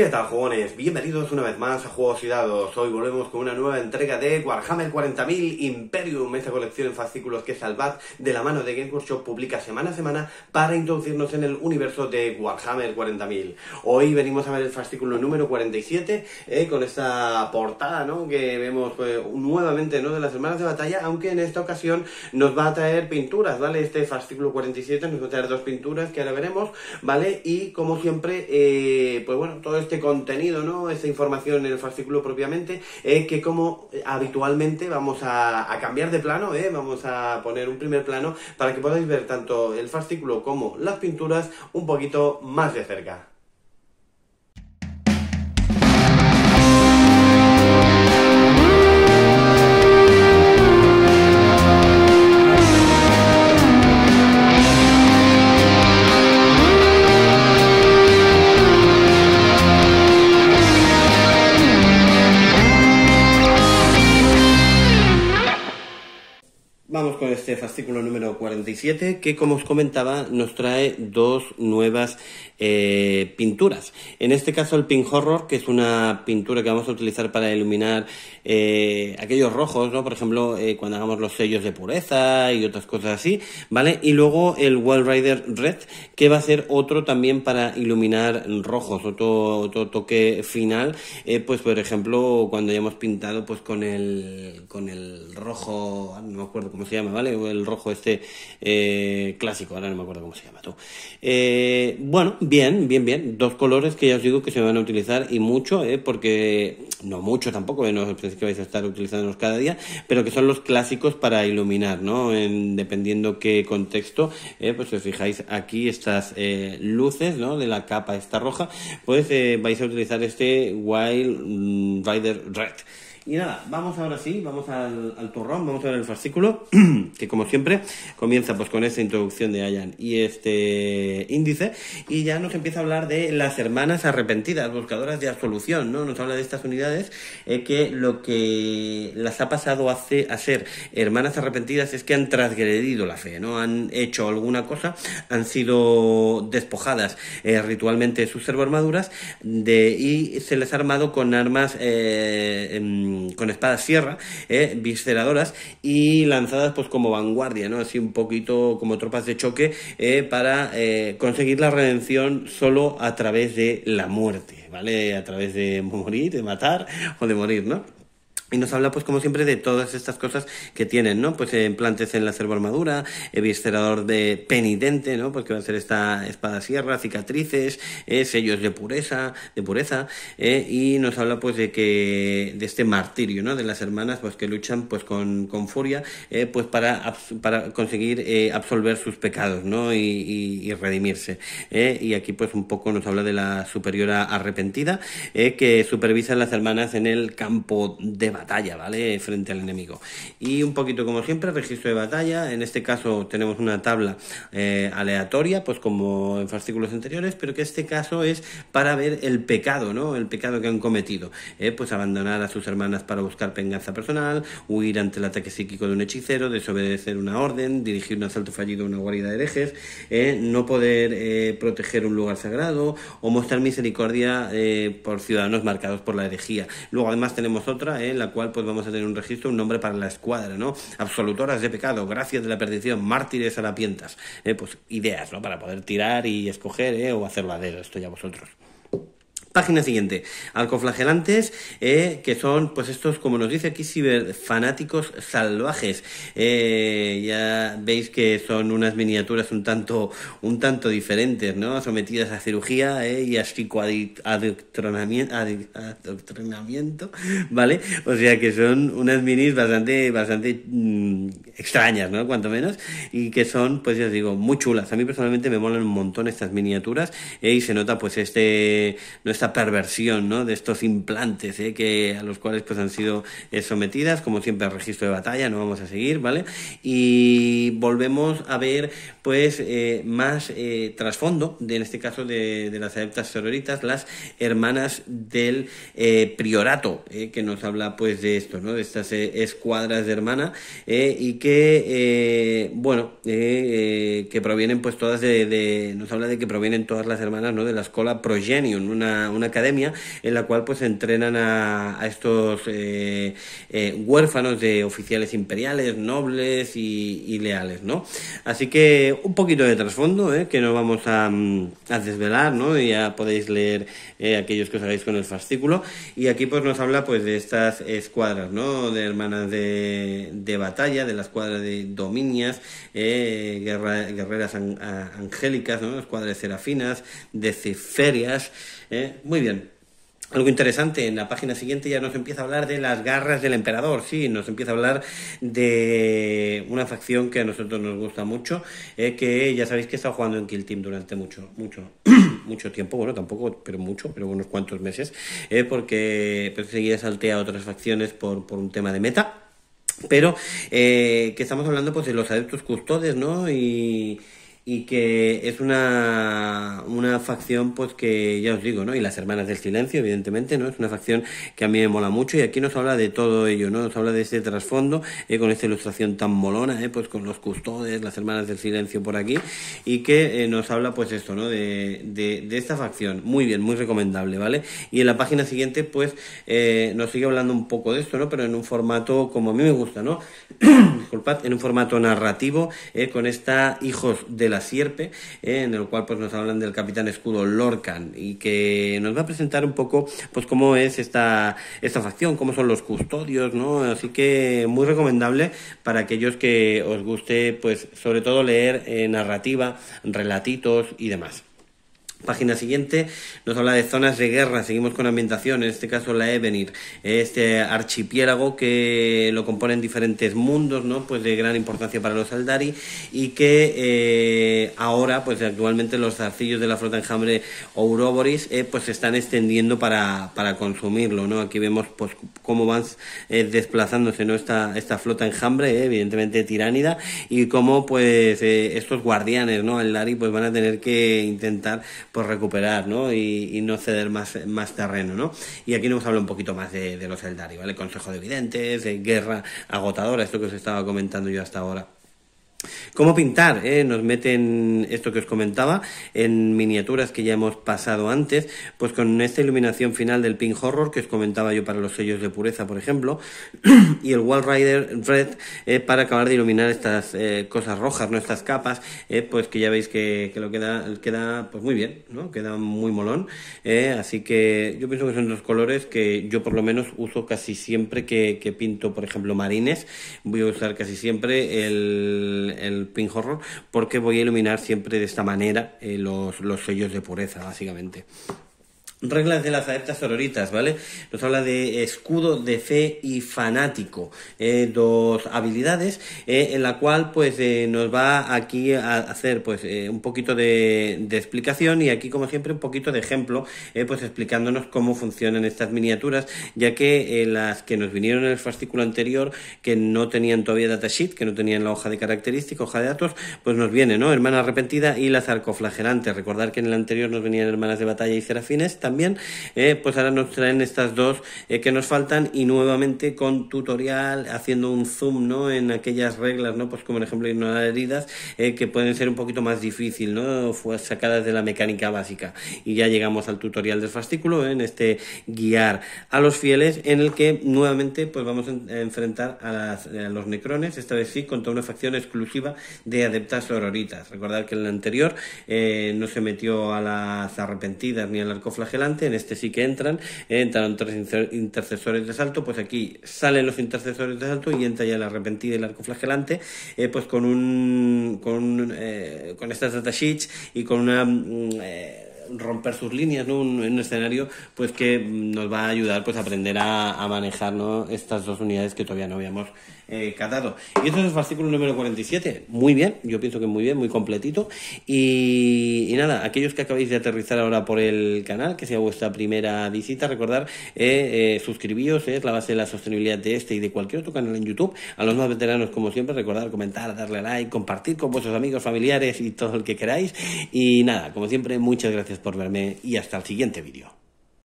¿Qué tal, jugones? Bienvenidos una vez más a Juegos y Dados. Hoy volvemos con una nueva entrega de Warhammer 40.000 Imperium, esta colección en fascículos que Salvat de la mano de Game Workshop publica semana a semana para introducirnos en el universo de Warhammer 40.000. Hoy venimos a ver el fascículo número 47 eh, con esta portada ¿no? que vemos eh, nuevamente ¿no? de las semanas de batalla, aunque en esta ocasión nos va a traer pinturas, ¿vale? Este fascículo 47 nos va a traer dos pinturas que ahora veremos, ¿vale? Y como siempre, eh, pues bueno, todo esto este contenido, ¿no? Esta información en el fascículo propiamente, es que como eh, habitualmente vamos a, cambiar de plano, ¿eh? Vamos a poner un primer plano para que podáis ver tanto el fascículo como las pinturas un poquito más de cerca. este fascículo número 47 que, como os comentaba, nos trae dos nuevas eh, pinturas. En este caso el Pink Horror, que es una pintura que vamos a utilizar para iluminar eh, aquellos rojos, ¿no? Por ejemplo, eh, cuando hagamos los sellos de pureza y otras cosas así, ¿vale? Y luego el Wild Rider Red, que va a ser otro también para iluminar rojos, otro, toque final, pues por ejemplo, cuando hayamos pintado pues con el, con el rojo, ah, no me acuerdo cómo se llama, ¿vale? el rojo este eh, clásico, ahora no me acuerdo cómo se llama tú. Eh, bueno, bien, bien, bien. Dos colores que ya os digo que se van a utilizar y mucho, eh, porque no mucho tampoco, no os que vais a estar utilizándolos cada día, pero que son los clásicos para iluminar, ¿no? dependiendo qué contexto, pues si os fijáis aquí estas luces, ¿no? De la capa esta roja, pues vais a utilizar este Wild mm, Rider Red. Y nada, vamos ahora sí, vamos al, al turrón, vamos a ver el fascículo, que como siempre comienza pues con esta introducción de Ayan y este índice, y ya nos empieza a hablar de las hermanas arrepentidas, buscadoras de absolución, ¿no? Nos habla de estas unidades, eh, que lo que las ha pasado hace, a ser hermanas arrepentidas es que han transgredido la fe, ¿no? Han hecho alguna cosa, han sido despojadas eh, ritualmente de sus armaduras de, y se les ha armado con armas... Eh, em, Mm, con, espadas sierra, eh, visceradoras y lanzadas pues como vanguardia, ¿no? Así un poquito como tropas de choque eh, para eh, conseguir la redención solo a través de la muerte, ¿vale? A través de morir, de matar o de morir, ¿no? Y nos habla, pues como siempre, de todas estas cosas que tienen, ¿no? Pues implantes eh, en la armadura, eh, viscerador de penitente, ¿no? Pues que va a ser esta espada sierra, cicatrices, eh, sellos de pureza, de pureza, y nos habla, pues, de que, de este martirio, ¿no? De las hermanas, pues, que luchan, pues, con, furia, pues, para, para conseguir absolver sus pecados, ¿no? Y, y, redimirse. Y aquí, pues, un poco nos habla de la superiora arrepentida, que supervisa a las hermanas en el campo de batalla, ¿vale? Frente al enemigo. Y un poquito como siempre, registro de batalla. En este caso tenemos una tabla eh, aleatoria, pues como en fascículos anteriores, pero que este caso es para ver el pecado, ¿no? El pecado que han cometido. Eh, pues abandonar a sus hermanas para buscar venganza personal, huir ante el ataque psíquico de un hechicero, desobedecer una orden, dirigir un asalto fallido a una guarida de herejes, eh, no poder proteger un lugar sagrado o mostrar misericordia por ciudadanos marcados por la herejía. Luego además tenemos otra, en la cual pues vamos a tener un registro, un nombre para la escuadra, ¿no? Absolutoras de pecado, gracias de la perdición, mártires harapientas, eh, pues ideas, ¿no? Para poder tirar y escoger, ¿eh? O hacer a esto ya vosotros. Página siguiente, alcoflagelantes, eh, que son, pues estos, como nos dice aquí, ciberfanáticos salvajes. Eh, ya veis que son unas miniaturas un tanto, un tanto diferentes, ¿no? Sometidas a cirugía eh, y a psicoadoctrinamiento, ¿vale? O sea que son unas minis bastante, bastante mm, extrañas, ¿no? Cuanto menos, y que son, pues ya os digo, muy chulas. A mí personalmente me molan un montón estas miniaturas y se nota, pues, este, perversión ¿no? de estos implantes ¿eh? que, a los cuales pues, han sido eh, sometidas, como siempre al registro de batalla, no vamos a seguir, ¿vale? Y volvemos a ver pues eh, más trasfondo, de, en este caso de, de, las adeptas sororitas, las hermanas del priorato, que nos habla pues de esto, ¿no? de estas escuadras de hermana, y que, bueno, que provienen pues todas de, nos habla de que provienen todas las hermanas ¿no? de la escuela Progenium, una, una, academia en la cual pues entrenan a, estos eh, eh, huérfanos de oficiales imperiales, nobles y, leales, ¿no? Así que un poquito de trasfondo, ¿eh? que no vamos a, mm, a desvelar, ¿no? ya podéis leer eh, aquellos que os hagáis con el fascículo. Y aquí pues nos habla pues de estas escuadras, ¿no? De hermanas de, de batalla, de la escuadra de dominias, guerreras angélicas, ¿no? Escuadras serafinas, de ciferias, muy bien. Algo interesante, en la página siguiente ya nos empieza a hablar de las garras del emperador, sí, nos empieza a hablar de una facción que a nosotros nos gusta mucho, eh, que ya sabéis que estado jugando en Kill Team durante mucho, mucho, mucho tiempo, bueno, tampoco, pero mucho, pero unos cuantos meses, eh, porque seguía pues, saltea a otras facciones por, por un tema de meta, pero eh, que estamos hablando pues de los adeptos custodes, ¿no? Y y que es una, una facción, pues que ya os digo, ¿no? Y las Hermanas del Silencio, evidentemente, ¿no? Es una facción que a mí me mola mucho y aquí nos habla de todo ello, ¿no? Nos habla de ese trasfondo, eh, con esta ilustración tan molona, ¿eh? Pues con los custodes, las Hermanas del Silencio por aquí, y que eh, nos habla, pues esto, ¿no? De, de, esta facción. Muy bien, muy recomendable, ¿vale? Y en la página siguiente, pues eh, nos sigue hablando un poco de esto, ¿no? Pero en un formato como a mí me gusta, ¿no? Disculpad, en un formato narrativo, eh, con esta Hijos de la Sierpe, eh, en el cual pues nos hablan del capitán escudo Lorcan y que nos va a presentar un poco pues cómo es esta, esta facción, cómo son los custodios, ¿no? Así que muy recomendable para aquellos que os guste pues sobre todo leer eh, narrativa, relatitos y demás. Página siguiente nos habla de zonas de guerra, seguimos con ambientación, en este caso la Evenir, este archipiélago que lo componen diferentes mundos, ¿no? Pues de gran importancia para los Aldari y que eh, ahora, pues actualmente los zarcillos de la flota enjambre Ouroboris, eh, pues se están extendiendo para, consumirlo, ¿no? Aquí vemos pues cómo van eh, desplazándose, ¿no? Esta, esta flota enjambre, evidentemente tiránida, y cómo pues estos guardianes, ¿no? Aldari, pues van a tener que intentar por pues recuperar, ¿no? Y, no ceder más, terreno, ¿no? Y aquí nos habla un poquito más de, los Eldari, ¿vale? Consejo de Evidentes, de guerra agotadora, esto que os estaba comentando yo hasta ahora. ¿Cómo pintar? ¿eh? Nos meten esto que os comentaba en miniaturas que ya hemos pasado antes, pues con esta iluminación final del Pink Horror que os comentaba yo para los sellos de pureza, por ejemplo, y el Wall Rider Red ¿eh? para acabar de iluminar estas eh, cosas rojas, ¿no? estas capas, pues que ya veis que, lo queda, queda pues muy bien, ¿no? queda muy molón. así que yo pienso que son los colores que yo por lo menos uso casi siempre que pinto, por ejemplo, marines. Voy a usar casi siempre el el, pin Horror, porque voy a iluminar siempre de esta manera eh, los, los sellos de pureza, básicamente. Reglas de las adeptas sororitas, ¿vale? Nos habla de escudo de fe y fanático, eh, dos habilidades eh, en la cual pues eh, nos va aquí a hacer pues un poquito de, explicación y aquí como siempre un poquito de ejemplo, pues explicándonos cómo funcionan estas miniaturas, ya que las que nos vinieron en el fascículo anterior que no tenían todavía datasheet, que no tenían la hoja de características, hoja de datos, pues nos viene, ¿no? Hermana arrepentida y la sarcoflagelante. Recordar que en el anterior nos venían hermanas de batalla y serafines, también, eh, pues ahora nos traen estas dos eh, que nos faltan y nuevamente con tutorial, haciendo un zoom ¿no? en aquellas reglas, ¿no? pues como por ejemplo ignorar heridas, eh, que pueden ser un poquito más difícil, ¿no? Fue sacadas de la mecánica básica. Y ya llegamos al tutorial del fascículo, en este guiar a los fieles, en el que nuevamente pues vamos a enfrentar a, los necrones, esta vez sí, toda una facción exclusiva de adeptas sororitas. Recordad que en la anterior no se metió a las arrepentidas ni al arcoflagel en este sí que entran, entran tres intercesores de salto, pues aquí salen los intercesores de salto y entra ya la arrepentida y el arco flagelante, eh, pues con un, con, eh, estas data y con una... Mm, eh, romper sus líneas, ¿no? Un, un, escenario pues que nos va a ayudar pues a aprender a, a manejar ¿no? estas dos unidades que todavía no habíamos eh, catado. Y esto es el fascículo número 47. Muy bien, yo pienso que muy bien, muy completito. Y, nada, aquellos que acabáis de aterrizar ahora por el canal, que sea vuestra primera visita, recordar, eh, eh, suscribíos, es la base de la sostenibilidad de este y de cualquier otro canal en YouTube. A los más veteranos, como siempre, recordar comentar, darle like, compartir con vuestros amigos, familiares y todo el que queráis. Y nada, como siempre, muchas gracias por verme y hasta el siguiente vídeo.